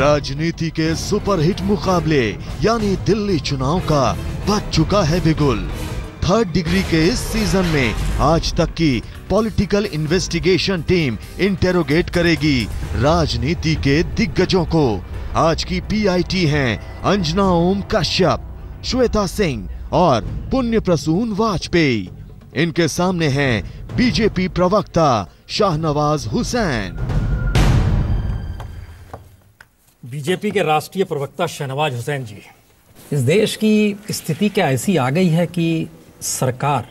राजनीति के सुपरहिट मुकाबले यानी दिल्ली चुनाव का बच चुका है बिगुल थर्ड डिग्री के इस सीजन में आज तक की पॉलिटिकल इन्वेस्टिगेशन टीम इंटेरोगेट करेगी राजनीति के दिग्गजों को आज की पीआईटी हैं अंजना ओम कश्यप श्वेता सिंह और पुण्य प्रसून वाजपेयी इनके सामने हैं बीजेपी प्रवक्ता शाहनवाज हुसैन बीजेपी के राष्ट्रीय प्रवक्ता शहनवाज हुसैन जी इस देश की स्थिति क्या ऐसी आ गई है कि सरकार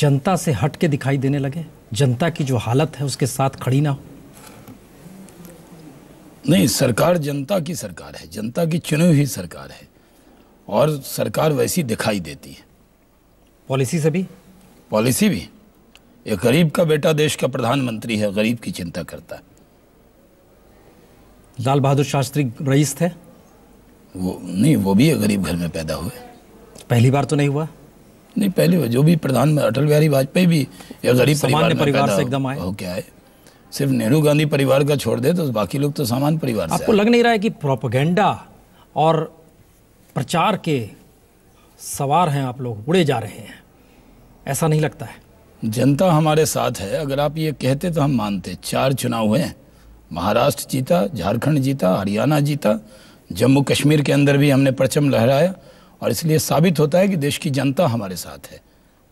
जनता से हट के दिखाई देने लगे जनता की जो हालत है उसके साथ खड़ी ना हो नहीं सरकार जनता की सरकार है जनता की चुनी हुई सरकार है और सरकार वैसी दिखाई देती है पॉलिसी से भी पॉलिसी भी एक गरीब का बेटा देश का प्रधानमंत्री है गरीब की चिंता करता है लाल बहादुर शास्त्री रईस थे वो नहीं वो भी गरीब घर में पैदा हुए पहली बार तो नहीं हुआ नहीं पहली बार जो भी प्रधान अटल बिहारी वाजपेयी भी या गरीब परिवार, परिवार से एकदम आए हो क्या है सिर्फ नेहरू गांधी परिवार का छोड़ दे तो बाकी लोग तो सामान्य परिवार आपको लग नहीं रहा है कि प्रोपोगेंडा और प्रचार के सवार हैं आप लोग उड़े जा रहे हैं ऐसा नहीं लगता है जनता हमारे साथ है अगर आप ये कहते तो हम मानते चार चुनाव हुए हैं महाराष्ट्र जीता झारखंड जीता हरियाणा जीता जम्मू कश्मीर के अंदर भी हमने परचम लहराया और इसलिए साबित होता है कि देश की जनता हमारे साथ है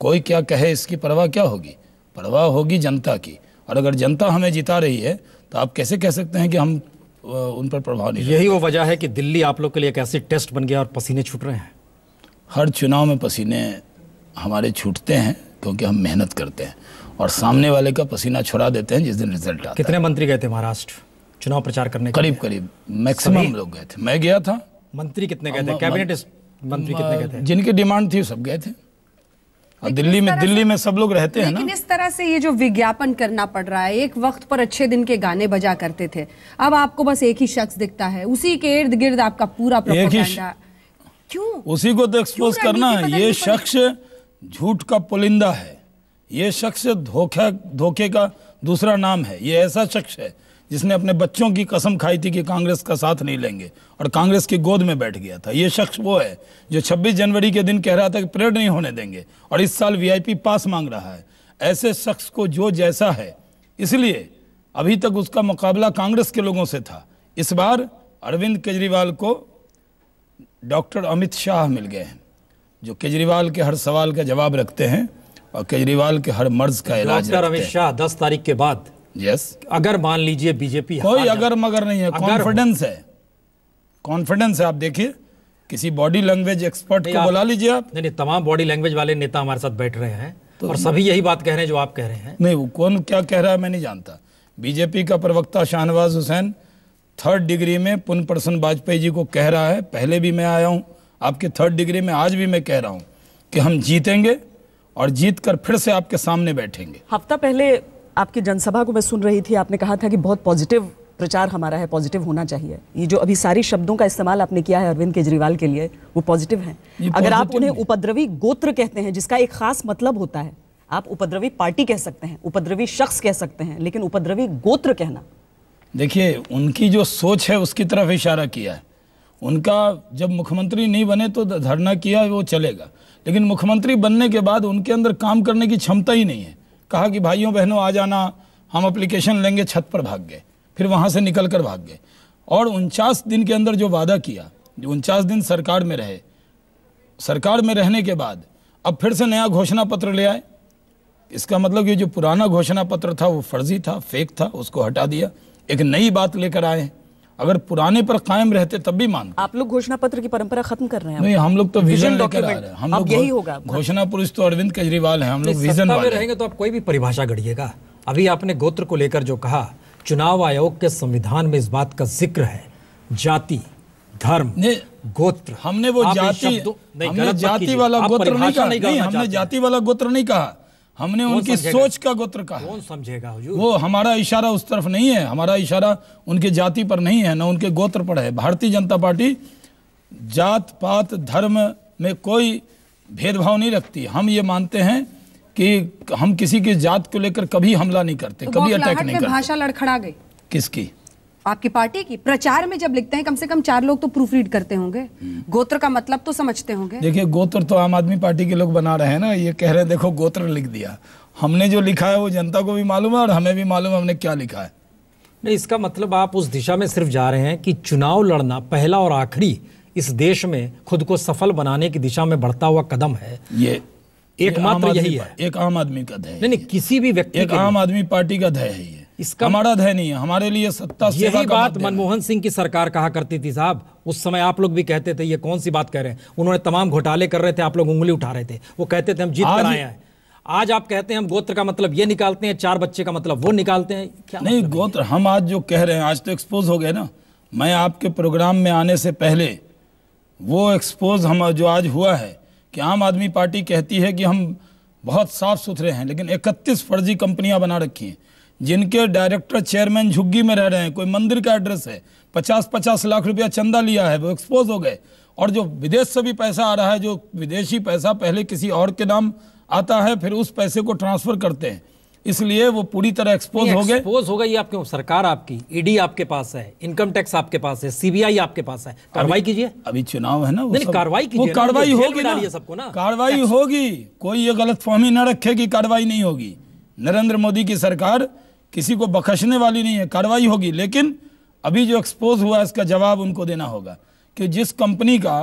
कोई क्या कहे इसकी परवाह क्या होगी परवाह होगी जनता की और अगर जनता हमें जिता रही है तो आप कैसे कह सकते हैं कि हम उन पर प्रभाव नहीं यही वो वजह है कि दिल्ली आप लोग के लिए एक ऐसे टेस्ट बन गया और पसीने छूट रहे हैं हर चुनाव में पसीने हमारे छूटते हैं क्योंकि हम मेहनत करते हैं और सामने वाले का पसीना छुड़ा देते हैं जिस दिन रिजल्ट आता कितने मंत्री गए थे महाराष्ट्र चुनाव प्रचार करने करीब करीब मैक्सिमम लोग गए थे मैं गया था मंत्री कितने गए थे कैबिनेट मंत्री कितने गए थे जिनकी डिमांड थी सब गए थे और दिल्ली में दिल्ली में सब लोग रहते हैं ना इस तरह से ये जो विज्ञापन करना पड़ रहा है एक वक्त पर अच्छे दिन के गाने बजा करते थे अब आपको बस एक ही शख्स दिखता है उसी के इर्द गिर्द आपका पूरा क्यों उसी को तो एक्सपोज करना है ये शख्स झूठ का पुलिंदा है ये शख्स धोखा धोखे का दूसरा नाम है ये ऐसा शख्स है जिसने अपने बच्चों की कसम खाई थी कि कांग्रेस का साथ नहीं लेंगे और कांग्रेस की गोद में बैठ गया था ये शख्स वो है जो 26 जनवरी के दिन कह रहा था कि परेड नहीं होने देंगे और इस साल वीआईपी पास मांग रहा है ऐसे शख्स को जो जैसा है इसलिए अभी तक उसका मुकाबला कांग्रेस के लोगों से था इस बार अरविंद केजरीवाल को डॉक्टर अमित शाह मिल गए हैं जो केजरीवाल के हर सवाल का जवाब रखते हैं और केजरीवाल के हर मर्ज का इलाज डॉक्टर अमित शाह दस तारीख के बाद यस अगर मान लीजिए बीजेपी कोई अगर मगर नहीं है कॉन्फिडेंस है कॉन्फिडेंस है आप देखिए किसी बॉडी लैंग्वेज एक्सपर्ट को बुला लीजिए आप नहीं नहीं तमाम बॉडी लैंग्वेज वाले नेता हमारे साथ बैठ रहे हैं तो और सभी यही बात कह रहे हैं जो आप कह रहे हैं नहीं वो कौन क्या कह रहा है मैं नहीं जानता बीजेपी का प्रवक्ता शाहनवाज हुसैन थर्ड डिग्री में पुन प्रसन वाजपेयी जी को कह रहा है पहले भी मैं आया हूँ आपके थर्ड डिग्री में आज भी मैं कह रहा हूँ कि हम जीतेंगे और जीत कर फिर से आपके सामने बैठेंगे हफ्ता पहले आपकी जनसभा को मैं सुन रही थी आपने कहा था कि बहुत पॉजिटिव प्रचार हमारा है पॉजिटिव होना चाहिए ये जो अभी सारी शब्दों का इस्तेमाल आपने किया है अरविंद केजरीवाल के लिए वो पॉजिटिव है अगर आप उन्हें उपद्रवी गोत्र कहते हैं जिसका एक खास मतलब होता है आप उपद्रवी पार्टी कह सकते हैं उपद्रवी शख्स कह सकते हैं लेकिन उपद्रवी गोत्र कहना देखिए उनकी जो सोच है उसकी तरफ इशारा किया है उनका जब मुख्यमंत्री नहीं बने तो धरना किया वो चलेगा लेकिन मुख्यमंत्री बनने के बाद उनके अंदर काम करने की क्षमता ही नहीं है कहा कि भाइयों बहनों आ जाना हम अप्लीकेशन लेंगे छत पर भाग गए फिर वहाँ से निकल कर भाग गए और उनचास दिन के अंदर जो वादा किया जो उनचास दिन सरकार में रहे सरकार में रहने के बाद अब फिर से नया घोषणा पत्र ले आए इसका मतलब ये जो पुराना घोषणा पत्र था वो फर्जी था फेक था उसको हटा दिया एक नई बात लेकर आए हैं अगर पुराने पर कायम रहते तब भी मानते आप लोग घोषणा पत्र की परंपरा खत्म कर रहे हैं नहीं हम लोग तो विजन लेकर आ रहे हैं हम लोग यही होगा घोषणा पुरुष तो अरविंद केजरीवाल है हम लोग विजन वाले रहेंगे तो आप कोई भी परिभाषा गढ़िएगा अभी आपने गोत्र को लेकर जो कहा चुनाव आयोग के संविधान में इस बात का जिक्र है जाति धर्म गोत्र हमने वो जाति हमने जाति वाला गोत्र नहीं कहा हमने जाति वाला गोत्र नहीं कहा हमने उनकी सोच का गोत्र कहा कौन समझेगा वो हमारा इशारा उस तरफ नहीं है हमारा इशारा उनके जाति पर नहीं है ना उनके गोत्र पर है भारतीय जनता पार्टी जात पात धर्म में कोई भेदभाव नहीं रखती हम ये मानते हैं कि हम किसी की जात को लेकर कभी हमला नहीं करते तो कभी अटैक नहीं करते भाषा लड़खड़ा गई किसकी आपकी पार्टी की प्रचार में जब लिखते हैं कम से कम चार लोग तो प्रूफ रीड करते होंगे गोत्र का मतलब तो समझते होंगे देखिए गोत्र तो आम आदमी पार्टी के लोग बना रहे हैं ना ये कह रहे हैं देखो गोत्र लिख दिया हमने जो लिखा है वो जनता को भी मालूम है और हमें भी मालूम है हमने क्या लिखा है नहीं इसका मतलब आप उस दिशा में सिर्फ जा रहे हैं कि चुनाव लड़ना पहला और आखिरी इस देश में खुद को सफल बनाने की दिशा में बढ़ता हुआ कदम है ये एकमात्र यही है एक आम आदमी का ध्यय नहीं किसी भी व्यक्ति एक आम आदमी पार्टी का ध्यय है ये इसका हमारा नहीं है हमारे लिए सत्ता यही बात मनमोहन सिंह की सरकार कहा करती थी साहब उस समय आप लोग भी कहते थे ये कौन सी बात कह रहे हैं उन्होंने तमाम घोटाले कर रहे थे आप लोग उंगली उठा रहे थे वो कहते थे हम जीत कर आए हैं आज आप कहते हैं हम गोत्र का मतलब ये निकालते हैं चार बच्चे का मतलब वो निकालते हैं क्या नहीं मतलब गोत्र हम आज जो कह रहे हैं आज तो एक्सपोज हो गए ना मैं आपके प्रोग्राम में आने से पहले वो एक्सपोज हम जो आज हुआ है कि आम आदमी पार्टी कहती है कि हम बहुत साफ सुथरे हैं लेकिन इकतीस फर्जी कंपनियां बना रखी हैं जिनके डायरेक्टर चेयरमैन झुग्गी में रह रहे हैं कोई मंदिर का एड्रेस है पचास पचास लाख रुपया चंदा लिया है वो एक्सपोज हो गए और जो विदेश से भी पैसा आ रहा है जो विदेशी पैसा पहले किसी और के नाम आता है फिर उस पैसे को ट्रांसफर करते हैं इसलिए वो पूरी तरह एक्सपोज हो गए एक्सपोज हो गई आपके सरकार आपकी ईडी e आपके पास है इनकम टैक्स आपके पास है सीबीआई आपके पास है कार्रवाई कीजिए अभी चुनाव है ना वो कार्रवाई कीजिए कार्रवाई होगी ना सबको ना कार्रवाई होगी कोई ये गलत गलतफहमी न रखे कि कार्रवाई नहीं होगी नरेंद्र मोदी की सरकार किसी को बखशने वाली नहीं है कार्रवाई होगी लेकिन अभी जो एक्सपोज हुआ है इसका जवाब उनको देना होगा कि जिस कंपनी का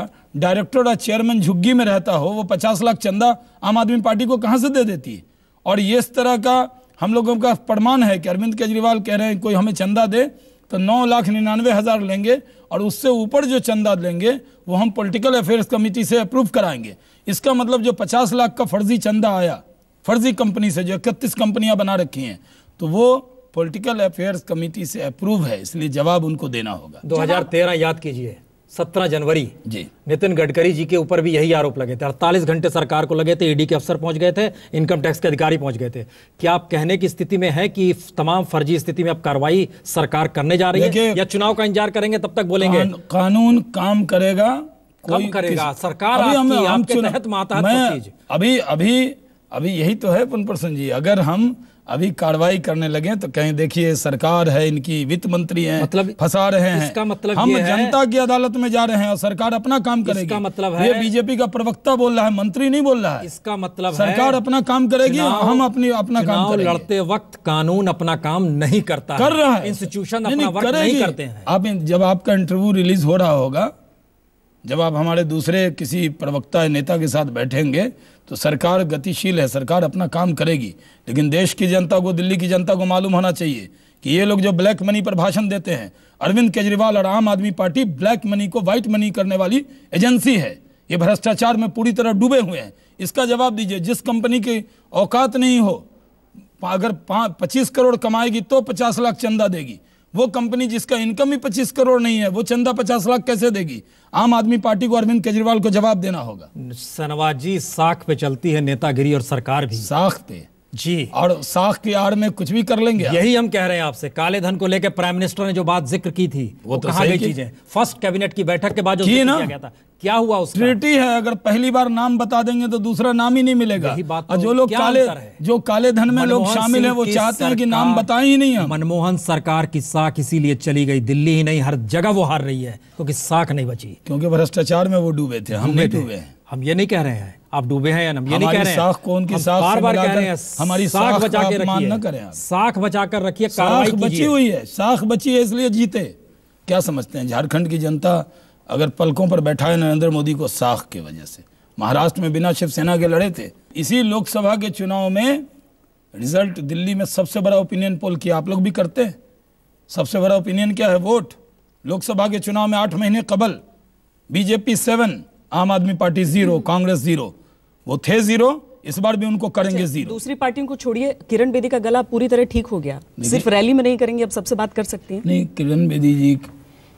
डायरेक्टर और चेयरमैन झुग्गी में रहता हो वो पचास लाख चंदा आम आदमी पार्टी को कहाँ से दे देती है और ये इस तरह का हम लोगों का प्रमाण है कि अरविंद केजरीवाल कह रहे हैं कोई हमें चंदा दे तो नौ लाख निन्यानवे हज़ार लेंगे और उससे ऊपर जो चंदा लेंगे वो हम पॉलिटिकल अफेयर्स कमेटी से अप्रूव कराएंगे इसका मतलब जो पचास लाख का फर्जी चंदा आया फर्जी कंपनी से जो इकतीस कंपनियां बना रखी हैं तो वो पॉलिटिकल अफेयर्स कमेटी से अप्रूव है इसलिए जवाब उनको देना होगा 2013 याद कीजिए 17 जनवरी जी नितिन गडकरी जी के ऊपर भी यही आरोप लगे थे अड़तालीस घंटे सरकार को लगे थे ईडी e के अफसर पहुंच गए थे इनकम टैक्स के अधिकारी पहुंच गए थे क्या आप कहने की स्थिति में है कि तमाम फर्जी स्थिति में अब कार्रवाई सरकार करने जा रही है या चुनाव का इंतजार करेंगे तब तक बोलेंगे कान, कानून काम करेगा काम करेगा सरकार अभी हम, हम तहत माता अभी अभी अभी यही तो है पुनप्रसन जी अगर हम अभी कार्रवाई करने लगे तो कहें देखिए सरकार है इनकी वित्त मंत्री है मतलब फंसा रहे हैं इसका मतलब हम जनता की अदालत में जा रहे हैं और सरकार अपना काम करेगी इसका मतलब है ये बीजेपी का प्रवक्ता बोल रहा है मंत्री नहीं बोल रहा है इसका मतलब सरकार अपना काम करेगी हम अपनी अपना काम लड़ते वक्त कानून अपना काम नहीं करता कर रहा है इंस्टीट्यूशन करते हैं आप जब आपका इंटरव्यू रिलीज हो रहा होगा जब आप हमारे दूसरे किसी प्रवक्ता नेता के साथ बैठेंगे तो सरकार गतिशील है सरकार अपना काम करेगी लेकिन देश की जनता को दिल्ली की जनता को मालूम होना चाहिए कि ये लोग जो ब्लैक मनी पर भाषण देते हैं अरविंद केजरीवाल और Aam Aadmi party black money को व्हाइट मनी करने वाली एजेंसी है ये भ्रष्टाचार में पूरी तरह डूबे हुए हैं इसका जवाब दीजिए जिस कंपनी की औकात नहीं हो अगर पाँच पच्चीस करोड़ कमाएगी तो पचास लाख चंदा देगी वो कंपनी जिसका इनकम ही पच्चीस करोड़ नहीं है वो चंदा पचास लाख कैसे देगी आम आदमी पार्टी को अरविंद केजरीवाल को जवाब देना होगा सनवाजी साख पे चलती है नेतागिरी और सरकार भी साख पे जी और साख की आड़ में कुछ भी कर लेंगे यही हम कह रहे हैं आपसे काले धन को लेकर प्राइम मिनिस्टर ने जो बात जिक्र की थी वो, वो तो कहा गई चीजें फर्स्ट कैबिनेट की बैठक के बाद जो किया गया था क्या हुआ उसका ट्रिटी है अगर पहली बार नाम बता देंगे तो दूसरा नाम ही नहीं मिलेगा यही बात तो जो लोग काले जो काले धन में लोग शामिल है वो चाहते हैं कि नाम बताए ही नहीं है मनमोहन सरकार की साख इसीलिए चली गई दिल्ली ही नहीं हर जगह वो हार रही है क्योंकि साख नहीं बची क्योंकि भ्रष्टाचार में वो डूबे थे हम नहीं डूबे हम ये नहीं कह रहे हैं आप डूबे हैं या नहीं ये नहीं कह रहे हैं कौन की साख बार बार कह रहे हैं हमारी साख बचा के रखिए ना करें साख बचा कर रखिए साख बची हुई है साख बची है इसलिए जीते क्या समझते हैं झारखंड की जनता अगर पलकों पर बैठा है नरेंद्र मोदी को साख की वजह से महाराष्ट्र में बिना शिवसेना के लड़े थे इसी लोकसभा के चुनाव में रिजल्ट दिल्ली में सबसे बड़ा ओपिनियन पोल किया आप लोग भी करते हैं सबसे बड़ा ओपिनियन क्या है वोट लोकसभा के चुनाव में आठ महीने कबल BJP seven Aam Aadmi party zero hmm. Congress zero वो थे जीरो इस बार भी उनको करेंगे अच्छा, जीरो दूसरी पार्टियों को छोड़िए किरण बेदी का गला पूरी तरह ठीक हो गया सिर्फ रैली में नहीं करेंगे अब सबसे बात कर सकती हैं नहीं किरण बेदी जी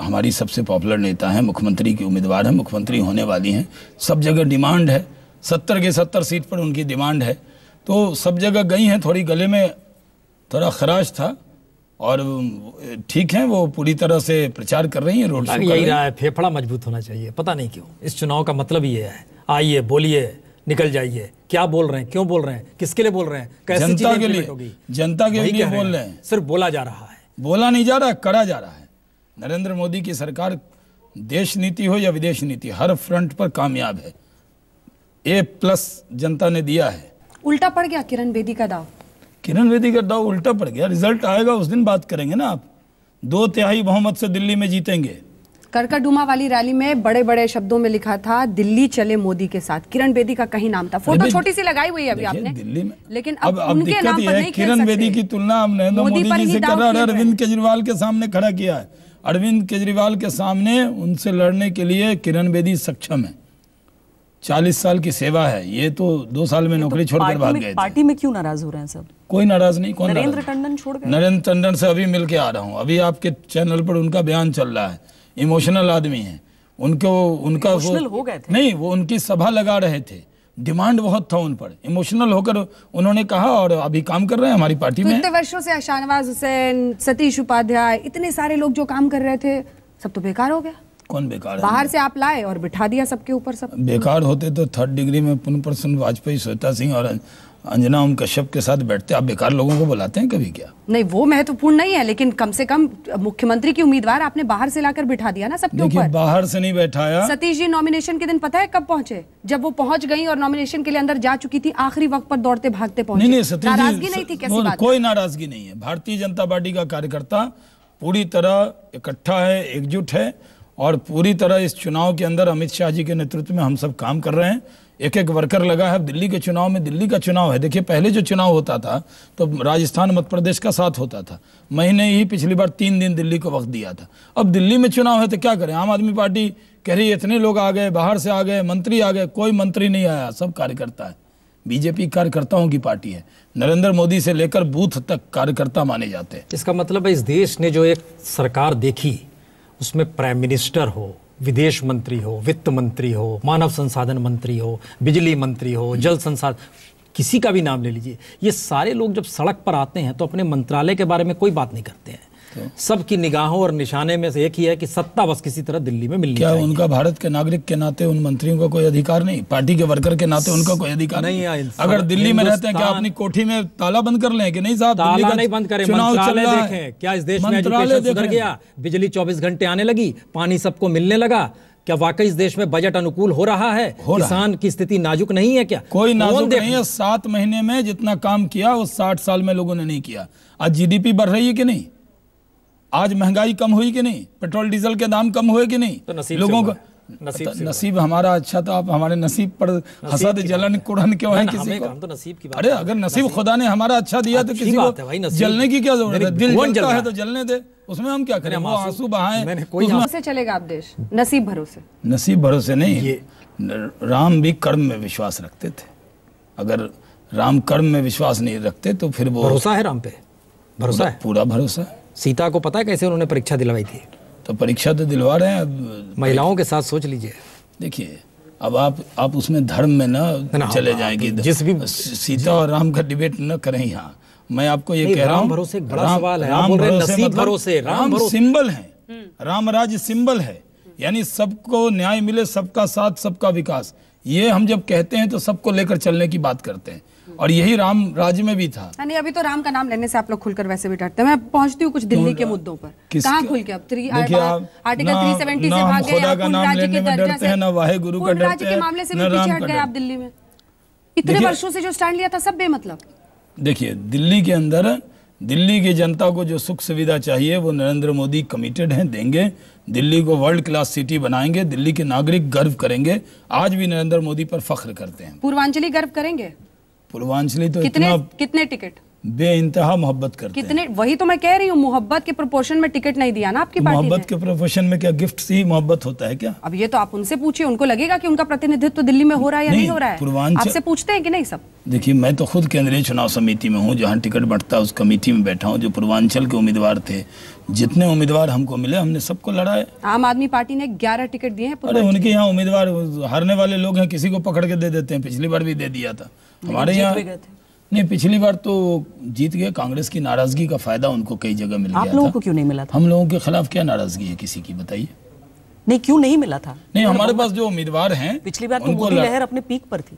हमारी सबसे पॉपुलर नेता है मुख्यमंत्री की उम्मीदवार है मुख्यमंत्री होने वाली हैं सब जगह डिमांड है सत्तर के सत्तर सीट पर उनकी डिमांड है तो सब जगह गई हैं थोड़ी गले में थोड़ा खराश था और ठीक है वो पूरी तरह से प्रचार कर रही है रोड शो यही रहा है फेफड़ा मजबूत होना चाहिए पता नहीं क्यों इस चुनाव का मतलब ये है आइए बोलिए निकल जाइए क्या बोल रहे हैं क्यों बोल रहे हैं किसके लिए बोल रहे हैं जनता के लिए जनता के लिए बोल रहे हैं सिर्फ बोला जा रहा है बोला नहीं जा रहा करा जा रहा है नरेंद्र मोदी की सरकार देश नीति हो या विदेश नीति हर फ्रंट पर कामयाब है ए प्लस जनता ने दिया है उल्टा पड़ गया किरण बेदी का दाव किरण वेदी का दाव उल्टा पड़ गया रिजल्ट आएगा उस दिन बात करेंगे ना आप दो तिहाई बहुमत से दिल्ली में जीतेंगे करकडुमा वाली रैली में बड़े बड़े शब्दों में लिखा था दिल्ली चले मोदी के साथ किरण बेदी का कहीं नाम था फोटो छोटी सी लगाई हुई है अभी आपने दिल्ली में लेकिन अब, अब उनके नाम पर नहीं किरण बेदी की तुलना हमने नरेंद्र मोदी, जी से कर रहा है अरविंद केजरीवाल के सामने खड़ा किया है अरविंद केजरीवाल के सामने उनसे लड़ने के लिए किरण बेदी सक्षम है चालीस साल की सेवा है ये तो दो साल में तो नौकरी तो छोड़कर भाग गए पार्टी में क्यों नाराज हो रहे हैं सब कोई नाराज नहीं कौन नरेंद्र टंडन छोड़ नरेंद्र टंडन से अभी मिलके आ रहा हूँ अभी आपके चैनल पर उनका बयान चल रहा है इमोशनल आदमी है उनको उनका वो हो गए थे। नहीं वो उनकी सभा लगा रहे थे डिमांड बहुत था उन पर इमोशनल होकर उन्होंने कहा और अभी काम कर रहे हैं हमारी पार्टी में तो इतने वर्षों से शाहनवाज हुसैन सतीश उपाध्याय इतने सारे लोग जो काम कर रहे थे सब तो बेकार हो गया कौन बेकार बाहर से आप लाए और बिठा दिया सबके ऊपर सब बेकार होते तो थर्ड डिग्री में पुनः प्रसन्न वाजपेयी श्वेता सिंह और अंजना ओम कश्यप के साथ बैठते आप बेकार लोगों को बुलाते हैं कभी क्या नहीं वो महत्वपूर्ण नहीं है लेकिन कम से कम मुख्यमंत्री की उम्मीदवार आपने बाहर से लाकर बिठा दिया ना सबके ऊपर बाहर से नहीं बैठाया सतीश जी नॉमिनेशन के दिन पता है कब पहुंचे जब वो पहुंच गई और नॉमिनेशन के लिए अंदर जा चुकी थी आखिरी वक्त पर दौड़ते भागते पहुंचे नहीं, नहीं, नाराजगी नहीं थी कैसे कोई नाराजगी नहीं है भारतीय जनता पार्टी का कार्यकर्ता पूरी तरह इकट्ठा है एकजुट है और पूरी तरह इस चुनाव के अंदर अमित शाह जी के नेतृत्व में हम सब काम कर रहे हैं एक एक वर्कर लगा है अब दिल्ली के चुनाव में दिल्ली का चुनाव है देखिए पहले जो चुनाव होता था तो राजस्थान मध्य प्रदेश का साथ होता था महीने ही पिछली बार तीन दिन दिल्ली को वक्त दिया था अब दिल्ली में चुनाव है तो क्या करें आम आदमी पार्टी कह रही इतने लोग आ गए बाहर से आ गए मंत्री आ गए कोई मंत्री नहीं आया सब कार्यकर्ता है बीजेपी कार्यकर्ताओं की पार्टी है नरेंद्र मोदी से लेकर बूथ तक कार्यकर्ता माने जाते हैं इसका मतलब है इस देश ने जो एक सरकार देखी उसमें प्राइम मिनिस्टर हो विदेश मंत्री हो वित्त मंत्री हो मानव संसाधन मंत्री हो बिजली मंत्री हो जल संसाधन किसी का भी नाम ले लीजिए ये सारे लोग जब सड़क पर आते हैं तो अपने मंत्रालय के बारे में कोई बात नहीं करते हैं तो। सबकी निगाहों और निशाने में से एक ही है कि सत्ता बस किसी तरह दिल्ली में मिलनी क्या उनका भारत के नागरिक के नाते उन मंत्रियों का को कोई अधिकार नहीं पार्टी के वर्कर के नाते उनका कोई अधिकार नहीं है अगर दिल्ली में रहते हैं क्या अपनी कोठी में ताला बंद कर लें कि नहीं साहब ताला नहीं बंद करें देखें क्या इस देश में सुधर गया बिजली चौबीस घंटे आने लगी पानी सबको मिलने लगा क्या वाकई इस देश में बजट अनुकूल हो रहा है हो किसान की स्थिति नाजुक नहीं है क्या कोई नाजुक नहीं है सात महीने में जितना काम किया वो साठ साल में लोगों ने नहीं किया आज जीडीपी बढ़ रही है कि नहीं आज महंगाई कम हुई कि नहीं पेट्रोल डीजल के दाम कम हुए कि नहीं तो नसीब लोगों का नसीब, तो नसीब हमारा अच्छा तो आप हमारे नसीब पर हसद जलन कुड़न क्यों है किसी को तो नसीब की बात अरे अगर नसीब खुदा ने हमारा अच्छा दिया तो किसी को जलने की क्या जरूरत है दिल जलता है तो जलने दे उसमें हम क्या करें वो आंसू बहाए कोई चलेगा आप देश नसीब भरोसे नसीब भरोसे नहीं राम भी कर्म में विश्वास रखते थे अगर राम कर्म में विश्वास नहीं रखते तो फिर वो भरोसा है राम पे भरोसा है पूरा भरोसा है सीता को पता है कैसे उन्होंने परीक्षा दिलवाई थी तो परीक्षा तो दिलवा रहे हैं महिलाओं के साथ सोच लीजिए देखिए अब आप आप उसमें धर्म में ना, ना चले जाएंगे तो जिस भी सीता और राम का डिबेट न करें यहाँ मैं आपको ये कह रहा हूँ भरोसे बड़ा राम, सवाल है मतलब राम भरोसे भरोसे राम सिंबल है हम्म। राम राज्य सिंबल है यानी सबको न्याय मिले सबका साथ सबका विकास ये हम जब कहते हैं तो सबको लेकर चलने की बात करते हैं और यही राम राज्य में भी था हाँ, नहीं अभी तो राम का नाम लेने से आप लोग खुलकर वैसे भी डरते हैं मैं पहुंचती हूँ कुछ दिल्ली के मुद्दों पर कहाँ खुल के अब थ्री आर्टिकल थ्री सेवेंटी से भाग गए राज्य के मामले से भी पीछे हट गए आप दिल्ली में इतने वर्षों से जो स्टैंड लिया था सब बेमतलब देखिए दिल्ली के अंदर दिल्ली की जनता को जो सुख सुविधा चाहिए वो नरेंद्र मोदी कमिटेड हैं देंगे दिल्ली को वर्ल्ड क्लास सिटी बनाएंगे दिल्ली के नागरिक गर्व करेंगे आज भी नरेंद्र मोदी पर फख्र करते हैं पूर्वांचली गर्व करेंगे पूर्वांचली तो कितने कितने टिकट बेइंतहा मोहब्बत करते कितने हैं। वही तो मैं कह रही हूँ मोहब्बत के प्रोपोर्शन में टिकट नहीं दिया ना आपकी मोहब्बत के प्रोपोर्शन में क्या गिफ्ट से ही मोहब्बत होता है क्या अब ये तो आप उनसे पूछिए उनको लगेगा कि उनका प्रतिनिधित्व तो दिल्ली में हो रहा है या नहीं, नहीं हो रहा है आपसे पूछते हैं कि नहीं सब देखिए मैं तो खुद केंद्रीय चुनाव समिति में हूँ जहाँ टिकट बंटता उस कमेटी में बैठा हूँ जो पूर्वांचल के उम्मीदवार थे जितने उम्मीदवार हमको मिले हमने सबको लड़ा है आम आदमी पार्टी ने ग्यारह टिकट दिए हैं अरे उनके यहाँ उम्मीदवार हारने वाले लोग हैं किसी को पकड़ के दे देते हैं पिछली बार भी दे दिया था हमारे यहाँ नहीं पिछली बार तो जीत गए कांग्रेस की नाराजगी का फायदा उनको कई जगह मिल गया आप लोगों को क्यों नहीं मिला था हम लोगों के खिलाफ क्या नाराजगी है किसी की बताइए नहीं क्यों नहीं मिला था नहीं हमारे पास जो उम्मीदवार हैं पिछली बार तो मोदी लहर अपने पीक पर थी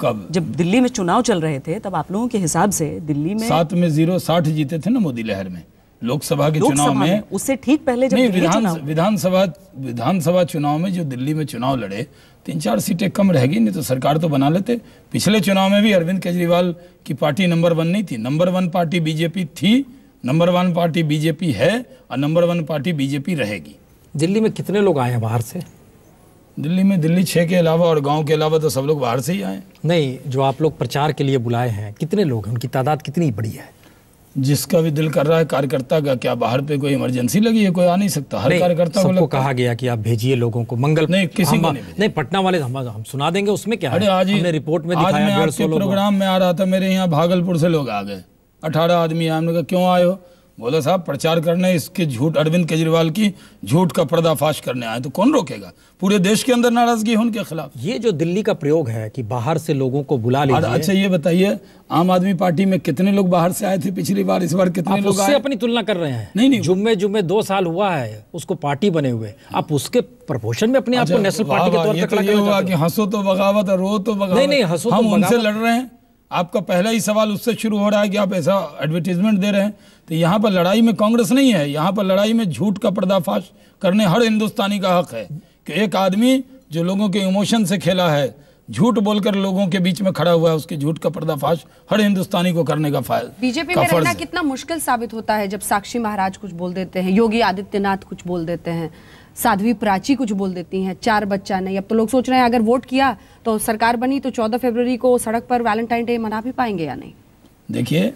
कब जब दिल्ली में चुनाव चल रहे थे तब आप लोगों के हिसाब से दिल्ली में सात में जीरो साठ जीते थे ना मोदी लहर में लोकसभा के लोक चुनाव में उससे ठीक पहले जब विधान विधानसभा विधानसभा चुनाव में जो दिल्ली में चुनाव लड़े तीन चार सीटें कम रहेगी नहीं तो सरकार तो बना लेते पिछले चुनाव में भी अरविंद केजरीवाल की पार्टी नंबर वन नहीं थी नंबर वन पार्टी बीजेपी थी नंबर वन पार्टी बीजेपी है और नंबर वन पार्टी बीजेपी रहेगी दिल्ली में कितने लोग आए हैं बाहर से दिल्ली में दिल्ली छः के अलावा और गांव के अलावा तो सब लोग बाहर से ही आए नहीं जो आप लोग प्रचार के लिए बुलाए हैं कितने लोग हैं उनकी तादाद कितनी बड़ी है जिसका भी दिल कर रहा है कार्यकर्ता का क्या बाहर पे कोई इमरजेंसी लगी है कोई आ नहीं सकता हर कार्यकर्ता को कहा गया कि आप भेजिए लोगों को मंगल नहीं किसी को नहीं, नहीं पटना वाले तो हम, हम सुना देंगे उसमें क्या अरे आज हमने रिपोर्ट में आज मैं प्रोग्राम में आ रहा था मेरे यहाँ भागलपुर से लोग आ गए अठारह आदमी आए हमने कहा क्यों आयो बोला साहब प्रचार करने इसके झूठ अरविंद केजरीवाल की झूठ का पर्दाफाश करने आए तो कौन रोकेगा पूरे देश के अंदर नाराजगी है उनके खिलाफ ये जो दिल्ली का प्रयोग है कि बाहर से लोगों को बुला लिया अच्छा ये बताइए आम आदमी पार्टी में कितने लोग बाहर से आए थे पिछली बार इस बार कितने लोग आए अपनी तुलना कर रहे हैं नहीं नहीं जुम्मे जुम्मे दो साल हुआ है उसको पार्टी बने हुए आप उसके प्रपोशन में अपने आप अच्छा, को नेशनल पार्टी के तौर पर तो हंसो तो बगावत रो तो बगावत नहीं नहीं हंसो हम तो उनसे लड़ रहे हैं आपका पहला ही सवाल उससे शुरू हो रहा है कि आप ऐसा एडवर्टीजमेंट दे रहे हैं तो यहाँ पर लड़ाई में कांग्रेस नहीं है यहाँ पर लड़ाई में झूठ का पर्दाफाश करने हर हिंदुस्तानी का हक है कि एक आदमी जो लोगों के इमोशन से खेला है झूठ बोलकर लोगों के बीच में खड़ा हुआ है उसके झूठ का पर्दाफाश हर हिंदुस्तानी को करने का फायदा बीजेपी में रहना कितना मुश्किल साबित होता है जब साक्षी महाराज कुछ बोल देते हैं योगी आदित्यनाथ कुछ बोल देते हैं साध्वी प्राची कुछ बोल देती हैं चार बच्चा नहीं अब तो लोग सोच रहे हैं अगर वोट किया तो सरकार बनी तो चौदह फरवरी को सड़क पर वैलेंटाइन डे मना भी पाएंगे या नहीं देखिए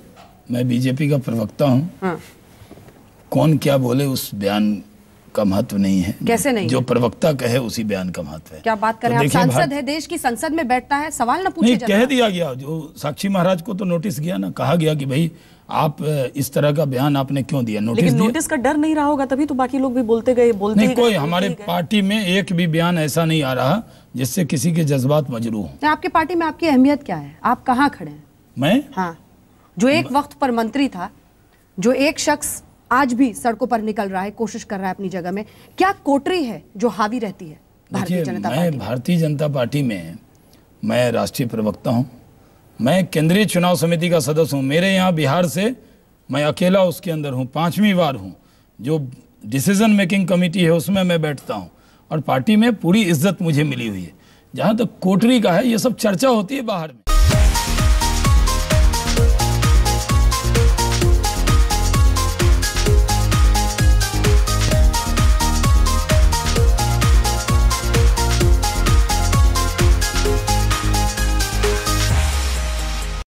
मैं बीजेपी का प्रवक्ता हूँ हाँ। कौन क्या बोले उस बयान का महत्व नहीं है कैसे नहीं जो प्रवक्ता कहे उसी बयान का महत्व है क्या बात तो करें तो आप सांसद है देश की संसद में बैठता है सवाल ना पूछे कह दिया गया जो साक्षी महाराज को तो नोटिस गया ना कहा गया कि भाई आप इस तरह का बयान आपने क्यों दिया नोटिस लेकिन नोटिस का डर नहीं रहा होगा तभी तो बाकी लोग भी बोलते गए बोलते नहीं कोई हमारे पार्टी में एक भी बयान ऐसा नहीं आ रहा जिससे किसी के जज्बात मजरू हो तो आपके पार्टी में आपकी अहमियत क्या है आप कहाँ खड़े हैं मैं हाँ जो एक वक्त पर मंत्री था जो एक शख्स आज भी सड़कों पर निकल रहा है कोशिश कर रहा है अपनी जगह में क्या कोटरी है जो हावी रहती है भारतीय जनता भारतीय जनता पार्टी में मैं राष्ट्रीय प्रवक्ता हूँ मैं केंद्रीय चुनाव समिति का सदस्य हूँ मेरे यहाँ बिहार से मैं अकेला उसके अंदर हूँ पाँचवीं बार हूँ जो डिसीजन मेकिंग कमेटी है उसमें मैं बैठता हूँ और पार्टी में पूरी इज्जत मुझे मिली हुई है जहाँ तक कोटरी का है ये सब चर्चा होती है बाहर में